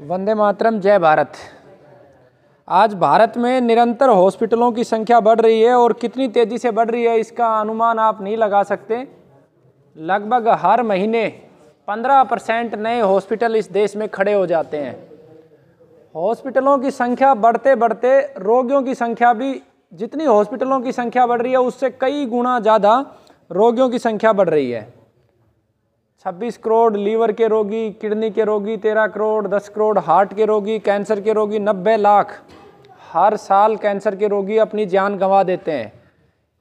वंदे मातरम जय भारत आज भारत में निरंतर हॉस्पिटलों की संख्या बढ़ रही है और कितनी तेज़ी से बढ़ रही है इसका अनुमान आप नहीं लगा सकते लगभग हर महीने 15 परसेंट नए हॉस्पिटल इस देश में खड़े हो जाते हैं हॉस्पिटलों की संख्या बढ़ते बढ़ते रोगियों की संख्या भी जितनी हॉस्पिटलों की संख्या बढ़ रही है उससे कई गुना ज़्यादा रोगियों की संख्या बढ़ रही है छब्बीस करोड़ लीवर के रोगी किडनी के रोगी तेरह करोड़ दस करोड़ हार्ट के रोगी कैंसर के रोगी नब्बे लाख हर साल कैंसर के रोगी अपनी जान गंवा देते हैं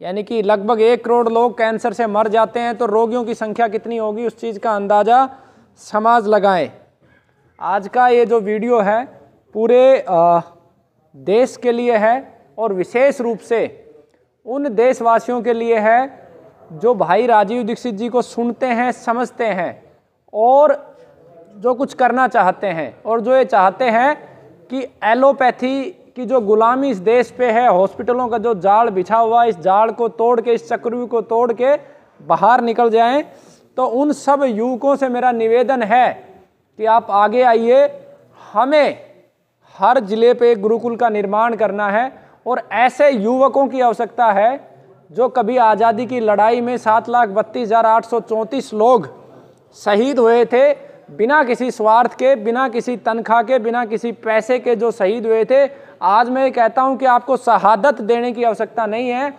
यानी कि लगभग एक करोड़ लोग कैंसर से मर जाते हैं तो रोगियों की संख्या कितनी होगी उस चीज़ का अंदाज़ा समाज लगाएं आज का ये जो वीडियो है पूरे आ, देश के लिए है और विशेष रूप से उन देशवासियों के लिए है जो भाई राजीव दीक्षित जी को सुनते हैं समझते हैं और जो कुछ करना चाहते हैं और जो ये चाहते हैं कि एलोपैथी की जो गुलामी इस देश पे है हॉस्पिटलों का जो जाल बिछा हुआ है इस जाल को तोड़ के इस चक्रव्यूह को तोड़ के बाहर निकल जाएं तो उन सब युवकों से मेरा निवेदन है कि आप आगे आइए हमें हर जिले पे गुरुकुल का निर्माण करना है और ऐसे युवकों की आवश्यकता है जो कभी आज़ादी की लड़ाई में सात लाख बत्तीस हज़ार आठ सौ चौंतीस लोग शहीद हुए थे बिना किसी स्वार्थ के बिना किसी तनख्वाह के बिना किसी पैसे के जो शहीद हुए थे आज मैं कहता हूं कि आपको शहादत देने की आवश्यकता नहीं है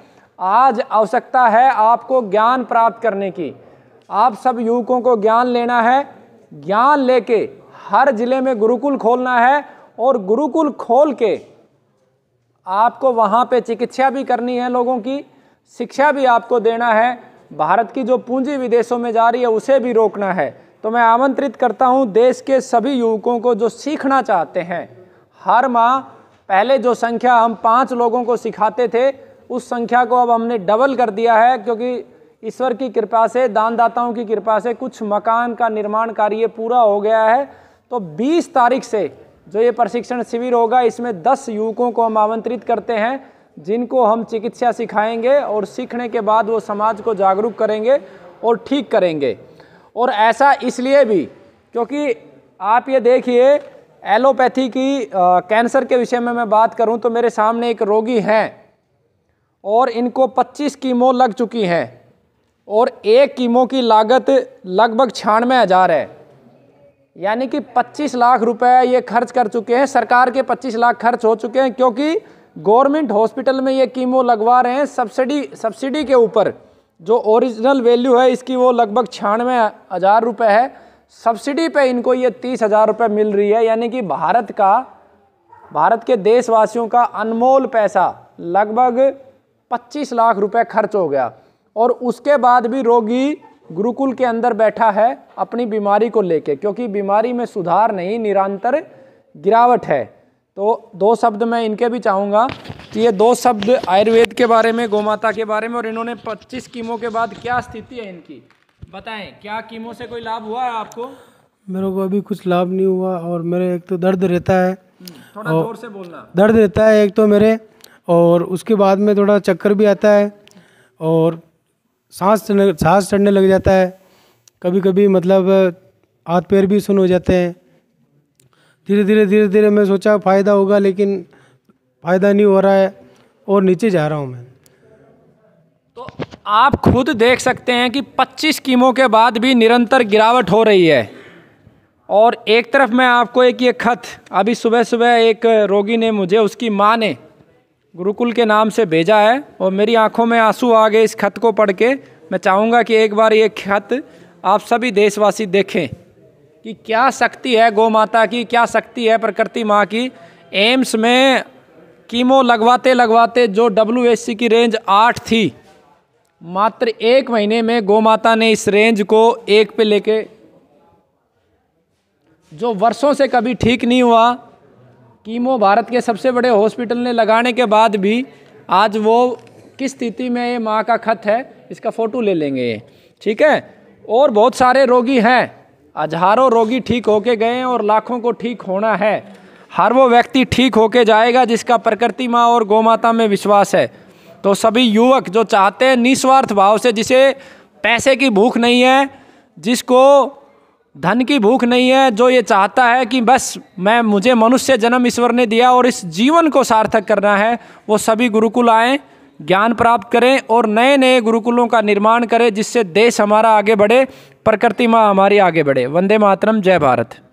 आज आवश्यकता है आपको ज्ञान प्राप्त करने की आप सब युवकों को ज्ञान लेना है ज्ञान लेके हर ज़िले में गुरुकुल खोलना है और गुरुकुल खोल के आपको वहाँ पे चिकित्सा भी करनी है लोगों की शिक्षा भी आपको देना है भारत की जो पूंजी विदेशों में जा रही है उसे भी रोकना है तो मैं आमंत्रित करता हूं देश के सभी युवकों को जो सीखना चाहते हैं हर माह पहले जो संख्या हम पाँच लोगों को सिखाते थे उस संख्या को अब हमने डबल कर दिया है क्योंकि ईश्वर की कृपा से दानदाताओं की कृपा से कुछ मकान का निर्माण कार्य पूरा हो गया है तो 20 तारीख से जो ये प्रशिक्षण शिविर होगा इसमें 10 युवकों को हम आमंत्रित करते हैं जिनको हम चिकित्सा सिखाएंगे और सीखने के बाद वो समाज को जागरूक करेंगे और ठीक करेंगे और ऐसा इसलिए भी क्योंकि आप ये देखिए एलोपैथी की आ, कैंसर के विषय में मैं बात करूं तो मेरे सामने एक रोगी हैं और इनको 25 कीमो लग चुकी हैं और एक कीमो की लागत लगभग छियानवे हज़ार है यानी कि 25 लाख रुपए ये खर्च कर चुके हैं सरकार के 25 लाख खर्च हो चुके हैं क्योंकि गवर्नमेंट हॉस्पिटल में ये कीमो लगवा रहे हैं सब्सिडी सब्सिडी के ऊपर जो ओरिजिनल वैल्यू है इसकी वो लगभग छियानवे हज़ार रुपये है सब्सिडी पे इनको ये तीस हज़ार रुपये मिल रही है यानी कि भारत का भारत के देशवासियों का अनमोल पैसा लगभग पच्चीस लाख रुपये खर्च हो गया और उसके बाद भी रोगी गुरुकुल के अंदर बैठा है अपनी बीमारी को लेके क्योंकि बीमारी में सुधार नहीं निरंतर गिरावट है तो दो शब्द मैं इनके भी चाहूँगा कि ये दो शब्द आयुर्वेद के बारे में गोमाता के बारे में और इन्होंने 25 कीमो के बाद क्या स्थिति है इनकी बताएं क्या कीमो से कोई लाभ हुआ है आपको मेरे को अभी कुछ लाभ नहीं हुआ और मेरे एक तो दर्द रहता है हम्म, थोड़ा जोर से बोलना दर्द रहता है एक तो मेरे और उसके बाद में थोड़ा चक्कर भी आता है और सांस सांस चढ़ने लग जाता है कभी कभी मतलब हाथ पैर भी सुन हो जाते हैं धीरे धीरे धीरे धीरे मैं सोचा फ़ायदा होगा लेकिन फ़ायदा नहीं हो रहा है और नीचे जा रहा हूँ मैं तो आप खुद देख सकते हैं कि 25 कीमो के बाद भी निरंतर गिरावट हो रही है और एक तरफ मैं आपको एक ये खत अभी सुबह सुबह एक रोगी ने मुझे उसकी माँ ने गुरुकुल के नाम से भेजा है और मेरी आंखों में आंसू आ गए इस खत को पढ़ के मैं चाहूँगा कि एक बार ये खत आप सभी देशवासी देखें कि क्या शक्ति है गौ माता की क्या शक्ति है प्रकृति माँ की एम्स में कीमो लगवाते लगवाते जो डब्ल्यू की रेंज आठ थी मात्र एक महीने में गौ माता ने इस रेंज को एक पे लेके जो वर्षों से कभी ठीक नहीं हुआ कीमो भारत के सबसे बड़े हॉस्पिटल ने लगाने के बाद भी आज वो किस स्थिति में ये माँ का खत है इसका फ़ोटो ले लेंगे ये ठीक है और बहुत सारे रोगी हैं हजारों रोगी ठीक होके गए हैं और लाखों को ठीक होना है हर वो व्यक्ति ठीक होके जाएगा जिसका प्रकृति माँ और गौमाता में विश्वास है तो सभी युवक जो चाहते हैं निस्वार्थ भाव से जिसे पैसे की भूख नहीं है जिसको धन की भूख नहीं है जो ये चाहता है कि बस मैं मुझे मनुष्य जन्म ईश्वर ने दिया और इस जीवन को सार्थक करना है वो सभी गुरुकुल आएँ ज्ञान प्राप्त करें और नए नए गुरुकुलों का निर्माण करें जिससे देश हमारा आगे बढ़े प्रकृति माँ हमारी आगे बढ़े वंदे मातरम जय भारत